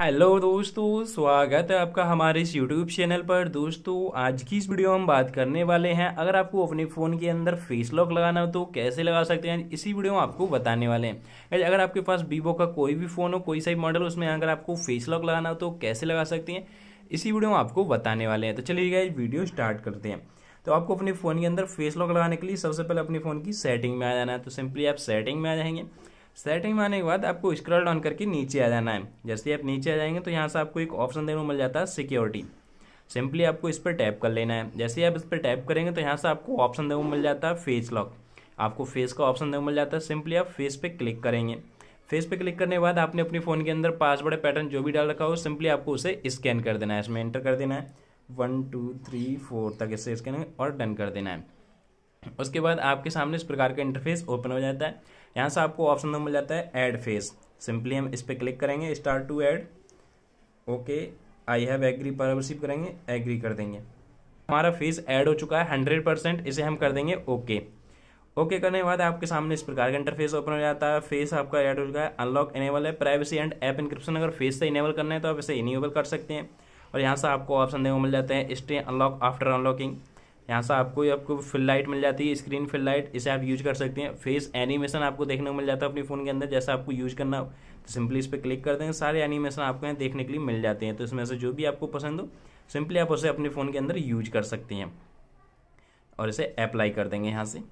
hello दोस्तों स्वागत है आपका हमारे इस यूट्यूब चैनल पर दोस्तों आज की इस वीडियो में हम बात करने वाले हैं अगर आपको अपने फ़ोन के अंदर फेस लॉक लगाना हो तो कैसे लगा सकते हैं इसी वीडियो में आपको बताने वाले हैं अगर आपके पास वीवो का कोई भी फ़ोन हो कोई सा भी मॉडल उसमें अगर आपको फेस लॉक लगाना हो तो कैसे लगा सकते हैं इसी वीडियो में आपको बताने वाले हैं तो चलिए गाइज वीडियो स्टार्ट करते हैं तो आपको अपने फ़ोन के अंदर फेस लॉक लगाने के लिए सबसे पहले अपने फ़ोन की सेटिंग में आ जाना है तो सिंपली आप सेटिंग में आ जाएंगे सेटिंग में आने के बाद आपको स्क्रॉल डाउन करके नीचे आ जाना है जैसे आप नीचे आ जाएंगे तो यहाँ से आपको एक ऑप्शन देखने को मिल जाता है सिक्योरिटी सिंपली आपको इस पर टैप कर लेना है जैसे आप इस पर टैप करेंगे तो यहाँ से आपको ऑप्शन देखने को मिल जाता है फेस लॉक आपको फेस का ऑप्शन देखने को मिल जाता है सिंपली आप फेस पे क्लिक करेंगे फेस पे क्लिक करने के बाद आपने अपने फ़ोन के अंदर पासवर्ड पैटर्न जो भी डाल रखा हो सिंपली आपको उसे स्कैन कर देना है इसमें एंटर कर देना है वन टू थ्री फोर तक इसे स्कैन और डन कर देना है उसके बाद आपके सामने इस प्रकार का इंटरफेस ओपन हो जाता है यहाँ से आपको ऑप्शन नंबर मिल जाता है ऐड फेस सिंपली हम इस पर क्लिक करेंगे start to add okay I have agree पर रिसीव करेंगे एग्री कर देंगे हमारा फेस ऐड हो चुका है हंड्रेड परसेंट इसे हम कर देंगे ओके ओके करने के बाद आपके सामने इस प्रकार का इंटरफेस ओपन हो जाता है फेस आपका ऐड हो चुका है अनलॉक इनेबल है प्राइवेसी एंड ऐप इंक्रिप्शन अगर फेस से इनेबल करना है तो आप इसे इनेबल कर सकते हैं और यहाँ से आपको ऑप्शन देखने को मिल जाते हैं स्टे अनलॉक आफ्टर अनलॉकिंग यहाँ से आपको आपको फिल लाइट मिल जाती है स्क्रीन फिल लाइट इसे आप यूज कर सकते हैं फेस एनिमेशन आपको देखने को मिल जाता है अपने फ़ोन के अंदर जैसा आपको यूज करना हो तो सिंपली इस पर क्लिक कर देंगे सारे एनिमेशन आपको यहाँ देखने के लिए मिल जाते हैं तो इसमें से जो भी आपको पसंद हो सिंपली आप उसे अपने फ़ोन के अंदर यूज कर सकते हैं और इसे अप्लाई कर देंगे यहाँ से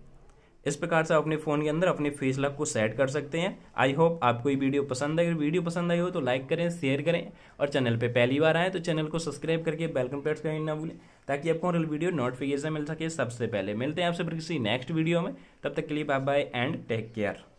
इस प्रकार से आप अपने फ़ोन के अंदर अपने फेस लॉक को सेट कर सकते हैं आई होप आपको ये वीडियो पसंद है अगर वीडियो पसंद आई हो तो लाइक करें शेयर करें और चैनल पे पहली बार आएँ तो चैनल को सब्सक्राइब करके बेलकन प्रेस करें ना भूलें ताकि आपको रियल वीडियो नोटिफिकेशन मिल सके सबसे पहले मिलते हैं आपसे फिर किसी नेक्स्ट वीडियो में तब तक के लिए bye bye and take care